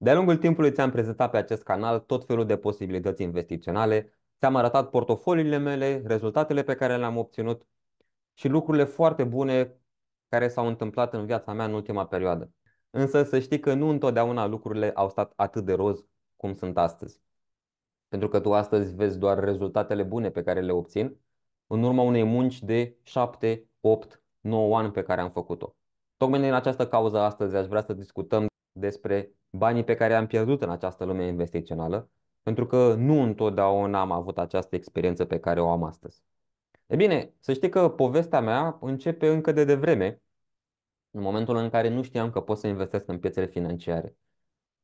De-a lungul timpului ți-am prezentat pe acest canal tot felul de posibilități investiționale, ți-am arătat portofoliile mele, rezultatele pe care le-am obținut și lucrurile foarte bune care s-au întâmplat în viața mea în ultima perioadă. Însă să știi că nu întotdeauna lucrurile au stat atât de roz cum sunt astăzi. Pentru că tu astăzi vezi doar rezultatele bune pe care le obțin în urma unei munci de 7, 8, 9 ani pe care am făcut-o. Tocmai din această cauză astăzi aș vrea să discutăm despre banii pe care am pierdut în această lume investițională, pentru că nu întotdeauna am avut această experiență pe care o am astăzi. E bine, să știi că povestea mea începe încă de devreme, în momentul în care nu știam că pot să investesc în piețele financiare.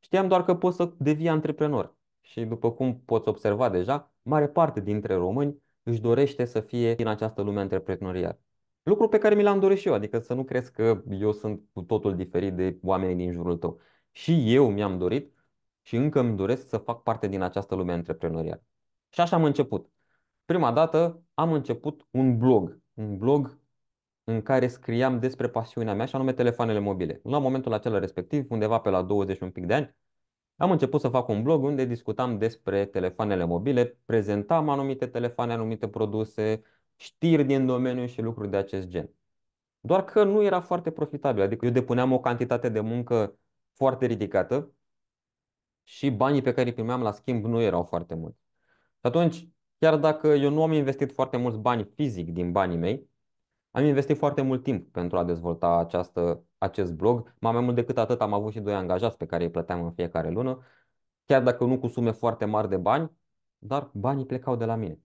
Știam doar că pot să devii antreprenor. Și după cum poți observa deja, mare parte dintre români își dorește să fie în această lume antreprenorială. Lucru pe care mi l-am dorit și eu, adică să nu crezi că eu sunt cu totul diferit de oamenii din jurul tău și eu mi-am dorit și încă îmi doresc să fac parte din această lume antreprenorială. Și așa am început. Prima dată am început un blog, un blog în care scriam despre pasiunea mea și anume telefoanele mobile. La momentul acela respectiv, undeva pe la 20 un pic de ani, am început să fac un blog unde discutam despre telefoanele mobile, prezentam anumite telefoane, anumite produse, știri din domeniu și lucruri de acest gen. Doar că nu era foarte profitabil, adică eu depuneam o cantitate de muncă foarte ridicată și banii pe care îi primeam la schimb nu erau foarte mulți. Și atunci, chiar dacă eu nu am investit foarte mulți bani fizic din banii mei, am investit foarte mult timp pentru a dezvolta această, acest blog. Mai, mai mult decât atât, am avut și doi angajați pe care îi plăteam în fiecare lună, chiar dacă nu cu sume foarte mari de bani, dar banii plecau de la mine.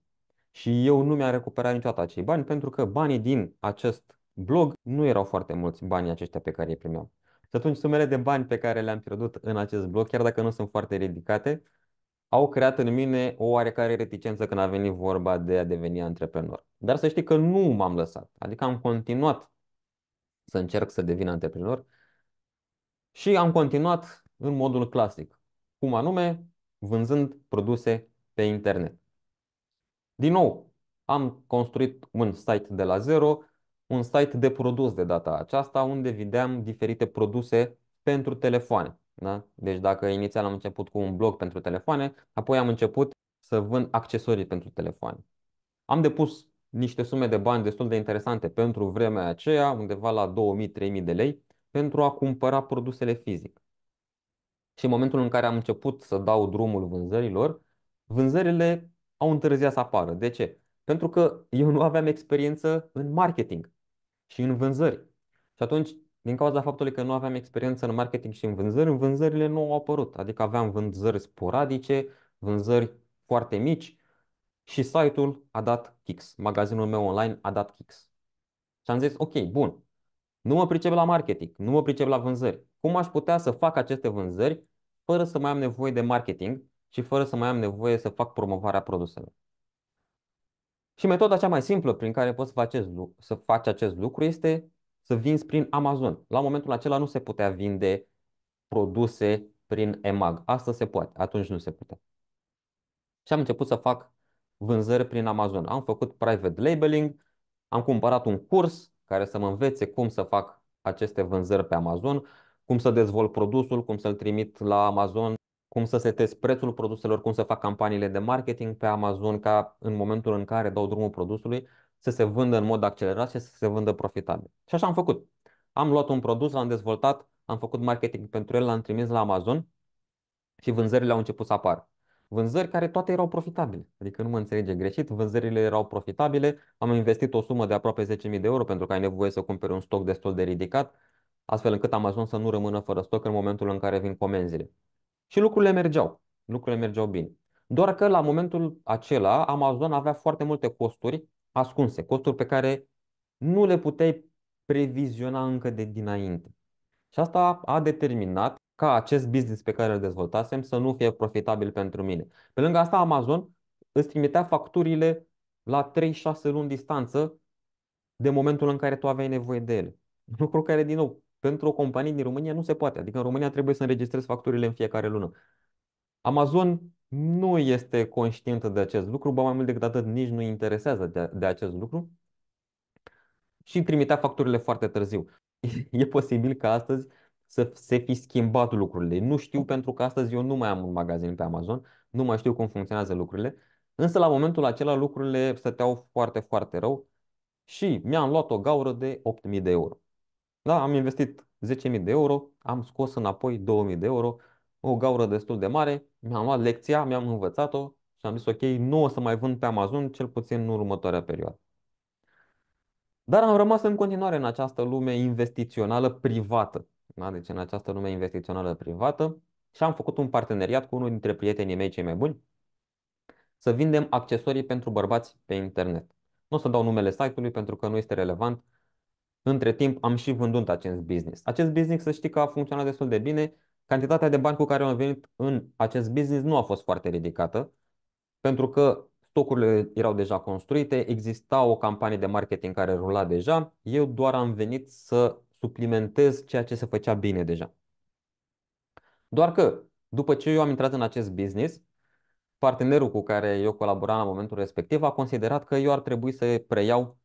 Și eu nu mi-am recuperat niciodată acei bani pentru că banii din acest blog nu erau foarte mulți banii aceștia pe care îi primeam. Și atunci sumele de bani pe care le-am pierdut în acest bloc, chiar dacă nu sunt foarte ridicate, au creat în mine o oarecare reticență când a venit vorba de a deveni antreprenor. Dar să știi că nu m-am lăsat, adică am continuat să încerc să devin antreprenor și am continuat în modul clasic, cum anume vânzând produse pe internet. Din nou, am construit un site de la zero, un site de produs de data aceasta, unde vedeam diferite produse pentru telefoane. Da? Deci dacă inițial am început cu un blog pentru telefoane, apoi am început să vând accesorii pentru telefoane. Am depus niște sume de bani destul de interesante pentru vremea aceea, undeva la 2000-3000 de lei, pentru a cumpăra produsele fizic. Și în momentul în care am început să dau drumul vânzărilor, vânzările au întârziat să apară. De ce? Pentru că eu nu aveam experiență în marketing și în vânzări. Și atunci, din cauza faptului că nu aveam experiență în marketing și în vânzări, vânzările nu au apărut. Adică aveam vânzări sporadice, vânzări foarte mici și site-ul a dat kicks. Magazinul meu online a dat kicks. Și am zis, ok, bun, nu mă pricep la marketing, nu mă pricep la vânzări. Cum aș putea să fac aceste vânzări fără să mai am nevoie de marketing și fără să mai am nevoie să fac promovarea produselor? Și metoda cea mai simplă prin care poți să faci acest lucru este să vinzi prin Amazon. La momentul acela nu se putea vinde produse prin EMAG. Asta se poate, atunci nu se putea. Și am început să fac vânzări prin Amazon. Am făcut private labeling, am cumpărat un curs care să mă învețe cum să fac aceste vânzări pe Amazon, cum să dezvolt produsul, cum să-l trimit la Amazon cum să setez prețul produselor, cum să fac campaniile de marketing pe Amazon ca în momentul în care dau drumul produsului să se vândă în mod accelerat și să se vândă profitabil. Și așa am făcut. Am luat un produs, l-am dezvoltat, am făcut marketing pentru el, l-am trimis la Amazon și vânzările au început să apară. Vânzări care toate erau profitabile. Adică nu mă înțelege greșit, vânzările erau profitabile, am investit o sumă de aproape 10.000 de euro pentru că ai nevoie să cumperi un stoc destul de ridicat, astfel încât Amazon să nu rămână fără stoc în momentul în care vin comenzile. Și lucrurile mergeau. Lucrurile mergeau bine. Doar că la momentul acela Amazon avea foarte multe costuri ascunse, costuri pe care nu le puteai previziona încă de dinainte. Și asta a determinat ca acest business pe care îl dezvoltasem să nu fie profitabil pentru mine. Pe lângă asta, Amazon îți trimitea facturile la 3-6 luni distanță de momentul în care tu aveai nevoie de ele. Lucru care, din nou, pentru o companie din România nu se poate. Adică în România trebuie să înregistrezi facturile în fiecare lună. Amazon nu este conștientă de acest lucru, ba mai mult decât atât nici nu interesează de, de acest lucru și trimitea facturile foarte târziu. E posibil ca astăzi să se fi schimbat lucrurile. Nu știu pentru că astăzi eu nu mai am un magazin pe Amazon, nu mai știu cum funcționează lucrurile, însă la momentul acela lucrurile stăteau foarte, foarte rău și mi-am luat o gaură de 8.000 de euro. Da, am investit 10.000 de euro, am scos înapoi 2.000 de euro, o gaură destul de mare, mi-am luat lecția, mi-am învățat-o și am zis ok, nu o să mai vând pe Amazon, cel puțin în următoarea perioadă. Dar am rămas în continuare în această lume investițională privată. Da? Deci în această lume investițională privată și am făcut un parteneriat cu unul dintre prietenii mei cei mai buni să vindem accesorii pentru bărbați pe internet. Nu o să dau numele site-ului pentru că nu este relevant, între timp am și vândut acest business. Acest business să știi că a funcționat destul de bine. Cantitatea de bani cu care am venit în acest business nu a fost foarte ridicată, pentru că stocurile erau deja construite, exista o campanie de marketing care rula deja, eu doar am venit să suplimentez ceea ce se făcea bine deja. Doar că, după ce eu am intrat în acest business, partenerul cu care eu colaboram la momentul respectiv a considerat că eu ar trebui să preiau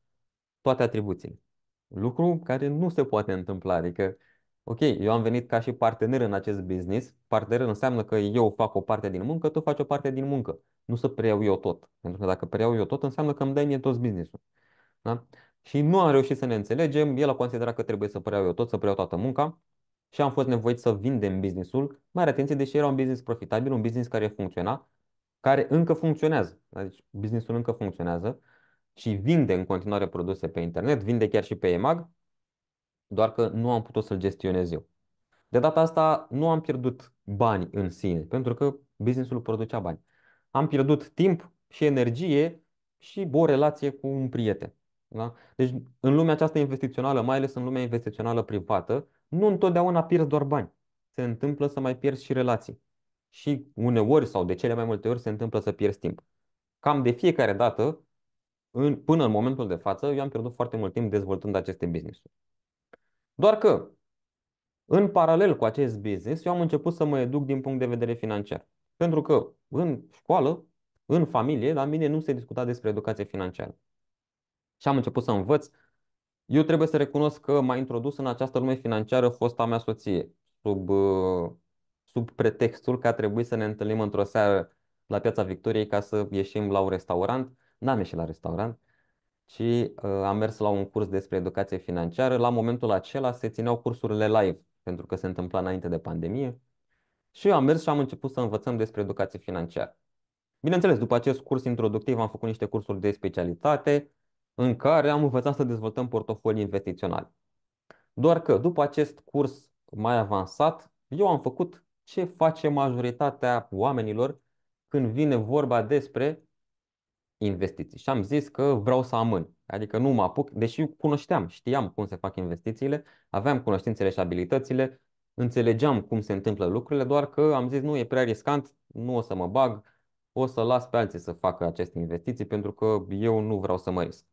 toate atribuțiile. Lucru care nu se poate întâmpla. Adică, ok, eu am venit ca și partener în acest business. Partener înseamnă că eu fac o parte din muncă, tu faci o parte din muncă. Nu să preiau eu tot. Pentru că dacă preiau eu tot, înseamnă că îmi dai mie tot businessul. Da? Și nu am reușit să ne înțelegem. El a considerat că trebuie să preiau eu tot, să preiau toată munca și am fost nevoit să vindem businessul. Mare atenție, deși era un business profitabil, un business care funcționa, care încă funcționează. Deci businessul încă funcționează și vinde în continuare produse pe internet, vinde chiar și pe EMAG, doar că nu am putut să-l gestionez eu. De data asta nu am pierdut bani în sine, pentru că businessul producea bani. Am pierdut timp și energie și o relație cu un prieten. Da? Deci în lumea aceasta investițională, mai ales în lumea investițională privată, nu întotdeauna pierzi doar bani. Se întâmplă să mai pierzi și relații. Și uneori sau de cele mai multe ori se întâmplă să pierzi timp. Cam de fiecare dată în, până în momentul de față, eu am pierdut foarte mult timp dezvoltând aceste business-uri. Doar că, în paralel cu acest business, eu am început să mă educ din punct de vedere financiar. Pentru că în școală, în familie, la mine nu se discuta despre educație financiară. Și am început să învăț. Eu trebuie să recunosc că m-a introdus în această lume financiară fosta mea soție, sub, uh, sub pretextul că a trebuit să ne întâlnim într-o seară la Piața Victoriei ca să ieșim la un restaurant n-am ieșit la restaurant, ci uh, am mers la un curs despre educație financiară. La momentul acela se țineau cursurile live, pentru că se întâmpla înainte de pandemie. Și eu am mers și am început să învățăm despre educație financiară. Bineînțeles, după acest curs introductiv am făcut niște cursuri de specialitate în care am învățat să dezvoltăm portofolii investiționale. Doar că după acest curs mai avansat, eu am făcut ce face majoritatea oamenilor când vine vorba despre investiții. Și am zis că vreau să amân. Adică nu mă apuc, deși cunoșteam, știam cum se fac investițiile, aveam cunoștințele și abilitățile, înțelegeam cum se întâmplă lucrurile, doar că am zis nu, e prea riscant, nu o să mă bag, o să las pe alții să facă aceste investiții pentru că eu nu vreau să mă risc.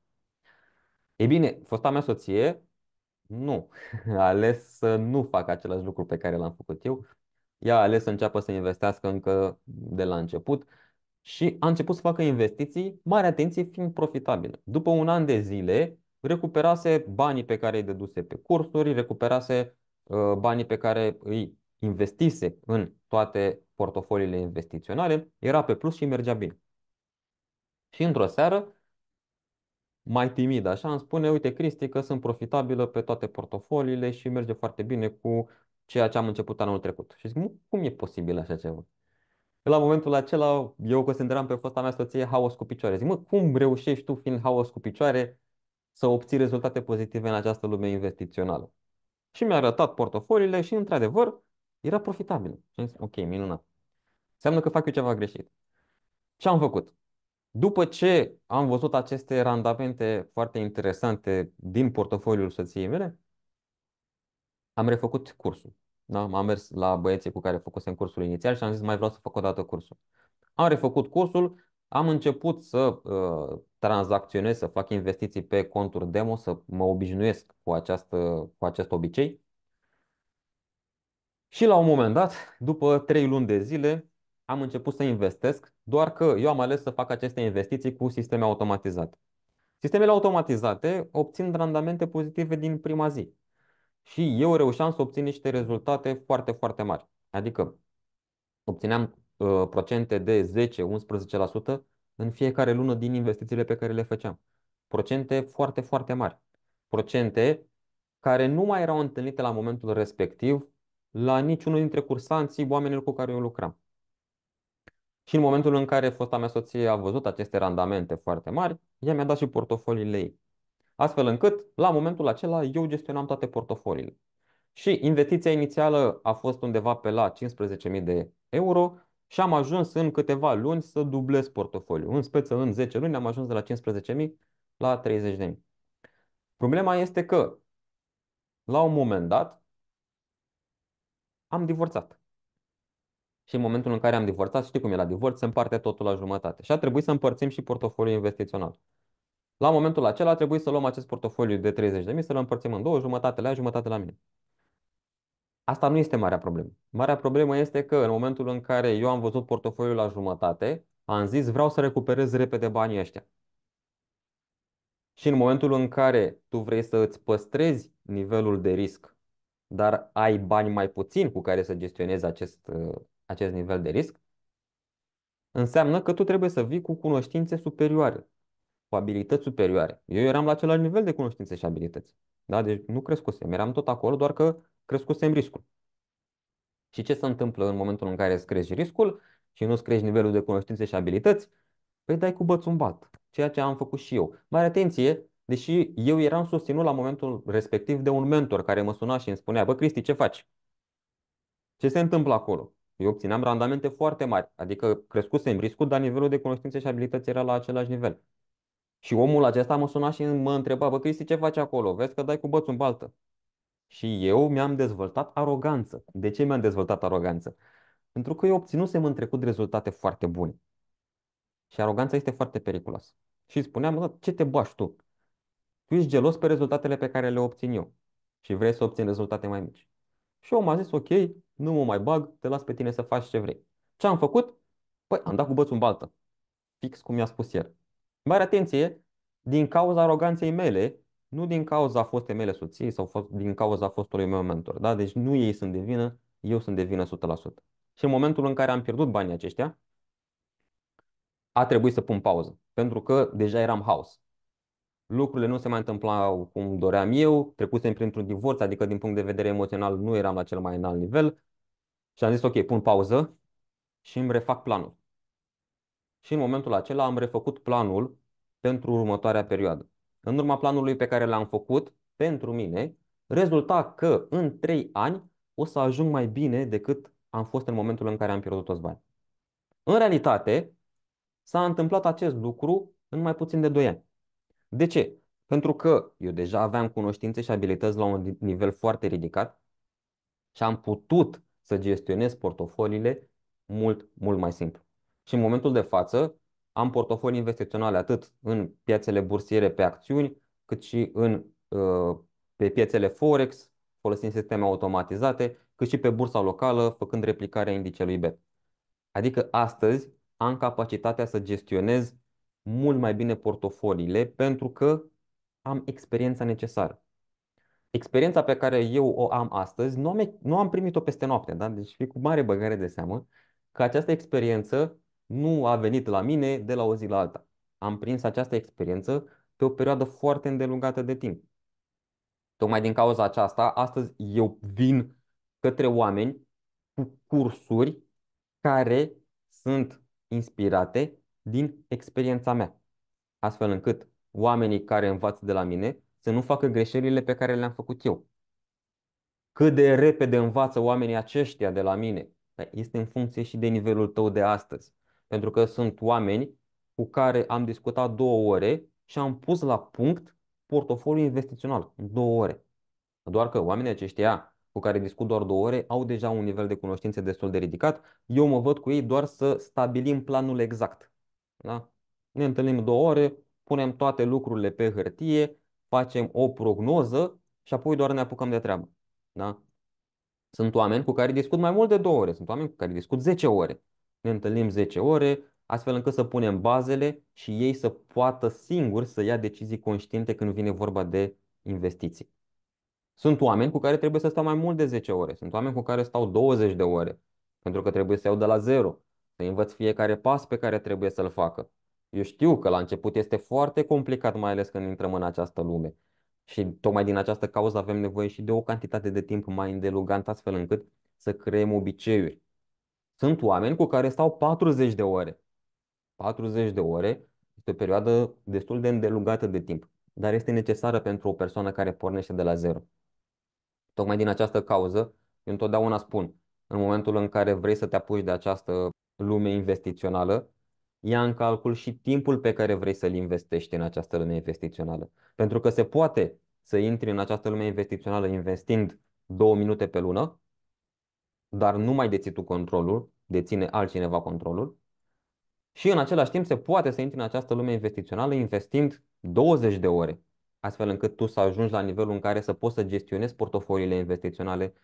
Ei bine, fosta mea soție, nu, a ales să nu fac același lucru pe care l-am făcut eu. Ea a ales să înceapă să investească încă de la început și a început să facă investiții, mare atenție, fiind profitabilă. După un an de zile, recuperase banii pe care îi dăduse pe cursuri, recuperase uh, banii pe care îi investise în toate portofoliile investiționale, era pe plus și mergea bine. Și într-o seară, mai timid, așa, îmi spune, uite Cristi că sunt profitabilă pe toate portofoliile și merge foarte bine cu ceea ce am început anul trecut. Și zic, cum e posibil așa ceva? la momentul acela eu consideram pe fosta mea soție haos cu picioare. Zic, mă, cum reușești tu, fiind haos cu picioare, să obții rezultate pozitive în această lume investițională? Și mi-a arătat portofoliile și, într-adevăr, era profitabil. Și am zis, ok, minunat. Înseamnă că fac eu ceva greșit. Ce am făcut? După ce am văzut aceste randamente foarte interesante din portofoliul soției mele, am refăcut cursul. Da? Am mers la băieții cu care făcusem cursul inițial și am zis mai vreau să fac o dată cursul. Am refăcut cursul, am început să uh, tranzacționez, să fac investiții pe conturi demo, să mă obișnuiesc cu, această, cu acest obicei. Și la un moment dat, după trei luni de zile, am început să investesc, doar că eu am ales să fac aceste investiții cu sisteme automatizate. Sistemele automatizate obțin randamente pozitive din prima zi și eu reușeam să obțin niște rezultate foarte, foarte mari. Adică obțineam uh, procente de 10-11% în fiecare lună din investițiile pe care le făceam. Procente foarte, foarte mari. Procente care nu mai erau întâlnite la momentul respectiv la niciunul dintre cursanții, oamenilor cu care eu lucram. Și în momentul în care fosta mea soție a văzut aceste randamente foarte mari, ea mi-a dat și portofoliile ei astfel încât, la momentul acela, eu gestionam toate portofoliile. Și investiția inițială a fost undeva pe la 15.000 de euro și am ajuns în câteva luni să dublez portofoliul. În speță, în 10 luni am ajuns de la 15.000 la 30.000. Problema este că, la un moment dat, am divorțat. Și în momentul în care am divorțat, știi cum e la divorț, se împarte totul la jumătate. Și a trebuit să împărțim și portofoliul investițional. La momentul acela trebuie să luăm acest portofoliu de 30.000, să-l împărțim în două, jumătate la ea, jumătate la mine. Asta nu este marea problemă. Marea problemă este că în momentul în care eu am văzut portofoliul la jumătate, am zis vreau să recuperez repede banii ăștia. Și în momentul în care tu vrei să îți păstrezi nivelul de risc, dar ai bani mai puțin cu care să gestionezi acest, acest nivel de risc, înseamnă că tu trebuie să vii cu cunoștințe superioare cu abilități superioare. Eu eram la același nivel de cunoștințe și abilități. Da? Deci nu crescusem, eram tot acolo, doar că crescusem riscul. Și ce se întâmplă în momentul în care îți crești riscul și nu îți crești nivelul de cunoștințe și abilități? Păi dai cu bățul un bat, ceea ce am făcut și eu. Mai atenție, deși eu eram susținut la momentul respectiv de un mentor care mă suna și îmi spunea, bă Cristi, ce faci? Ce se întâmplă acolo? Eu obțineam randamente foarte mari, adică crescusem riscul, dar nivelul de cunoștințe și abilități era la același nivel. Și omul acesta mă suna și mă întreba, bă Cristi, ce faci acolo? Vezi că dai cu bățul în baltă. Și eu mi-am dezvoltat aroganță. De ce mi-am dezvoltat aroganță? Pentru că eu obținusem în trecut rezultate foarte bune. Și aroganța este foarte periculoasă. Și spuneam, ce te bași tu? Tu ești gelos pe rezultatele pe care le obțin eu și vrei să obții rezultate mai mici. Și eu m zis, ok, nu mă mai bag, te las pe tine să faci ce vrei. Ce am făcut? Păi am dat cu bățul în baltă. Fix cum mi-a spus el. Mare atenție, din cauza aroganței mele, nu din cauza fostei mele soții sau fost, din cauza fostului meu mentor. Da? Deci nu ei sunt de vină, eu sunt de vină 100%. Și în momentul în care am pierdut banii aceștia, a trebuit să pun pauză, pentru că deja eram haos. Lucrurile nu se mai întâmplau cum doream eu, trecusem printr-un divorț, adică din punct de vedere emoțional nu eram la cel mai înalt nivel și am zis ok, pun pauză și îmi refac planul și în momentul acela am refăcut planul pentru următoarea perioadă. În urma planului pe care l-am făcut pentru mine, rezulta că în 3 ani o să ajung mai bine decât am fost în momentul în care am pierdut toți bani. În realitate, s-a întâmplat acest lucru în mai puțin de 2 ani. De ce? Pentru că eu deja aveam cunoștințe și abilități la un nivel foarte ridicat și am putut să gestionez portofoliile mult, mult mai simplu. Și în momentul de față am portofolii investiționale atât în piațele bursiere pe acțiuni, cât și în, uh, pe piețele Forex, folosind sisteme automatizate, cât și pe bursa locală, făcând replicarea indicelui BET. Adică astăzi am capacitatea să gestionez mult mai bine portofoliile pentru că am experiența necesară. Experiența pe care eu o am astăzi nu am, nu am primit-o peste noapte, da? deci fi cu mare băgare de seamă că această experiență nu a venit la mine de la o zi la alta. Am prins această experiență pe o perioadă foarte îndelungată de timp. Tocmai din cauza aceasta, astăzi eu vin către oameni cu cursuri care sunt inspirate din experiența mea, astfel încât oamenii care învață de la mine să nu facă greșelile pe care le-am făcut eu. Cât de repede învață oamenii aceștia de la mine păi, este în funcție și de nivelul tău de astăzi. Pentru că sunt oameni cu care am discutat două ore și am pus la punct portofoliul investițional în două ore. Doar că oamenii aceștia cu care discut doar două ore au deja un nivel de cunoștințe destul de ridicat. Eu mă văd cu ei doar să stabilim planul exact. Da? Ne întâlnim două ore, punem toate lucrurile pe hârtie, facem o prognoză și apoi doar ne apucăm de treabă. Da? Sunt oameni cu care discut mai mult de două ore, sunt oameni cu care discut 10 ore ne întâlnim 10 ore, astfel încât să punem bazele și ei să poată singuri să ia decizii conștiente când vine vorba de investiții. Sunt oameni cu care trebuie să stau mai mult de 10 ore, sunt oameni cu care stau 20 de ore, pentru că trebuie să iau de la zero, să învăț fiecare pas pe care trebuie să-l facă. Eu știu că la început este foarte complicat, mai ales când intrăm în această lume. Și tocmai din această cauză avem nevoie și de o cantitate de timp mai îndelugant, astfel încât să creăm obiceiuri sunt oameni cu care stau 40 de ore. 40 de ore este o perioadă destul de îndelungată de timp, dar este necesară pentru o persoană care pornește de la zero. Tocmai din această cauză, eu întotdeauna spun, în momentul în care vrei să te apuci de această lume investițională, ia în calcul și timpul pe care vrei să-l investești în această lume investițională. Pentru că se poate să intri în această lume investițională investind două minute pe lună, dar nu mai deții tu controlul, deține altcineva controlul. Și în același timp se poate să intri în această lume investițională investind 20 de ore, astfel încât tu să ajungi la nivelul în care să poți să gestionezi portofoliile investiționale,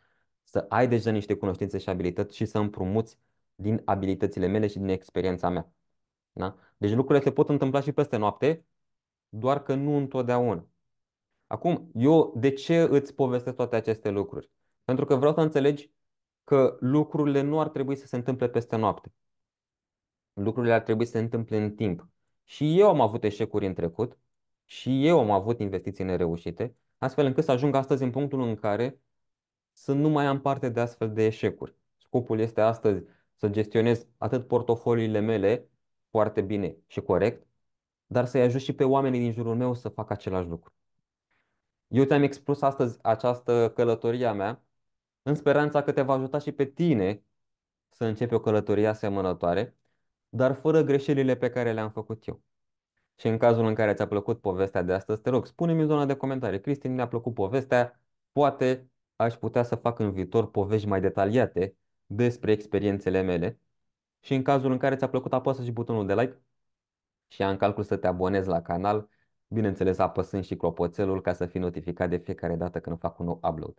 să ai deja niște cunoștințe și abilități și să împrumuți din abilitățile mele și din experiența mea. Da? Deci lucrurile se pot întâmpla și peste noapte, doar că nu întotdeauna. Acum, eu de ce îți povestesc toate aceste lucruri? Pentru că vreau să înțelegi că lucrurile nu ar trebui să se întâmple peste noapte. Lucrurile ar trebui să se întâmple în timp. Și eu am avut eșecuri în trecut și eu am avut investiții nereușite, astfel încât să ajung astăzi în punctul în care să nu mai am parte de astfel de eșecuri. Scopul este astăzi să gestionez atât portofoliile mele foarte bine și corect, dar să-i ajut și pe oamenii din jurul meu să facă același lucru. Eu te-am expus astăzi această călătorie a mea în speranța că te va ajuta și pe tine să începi o călătorie asemănătoare, dar fără greșelile pe care le-am făcut eu. Și în cazul în care ți-a plăcut povestea de astăzi, te rog, spune-mi în zona de comentarii. Cristin, mi-a plăcut povestea, poate aș putea să fac în viitor povești mai detaliate despre experiențele mele. Și în cazul în care ți-a plăcut, apasă și butonul de like și ia în calcul să te abonezi la canal, bineînțeles apăsând și clopoțelul ca să fii notificat de fiecare dată când fac un nou upload.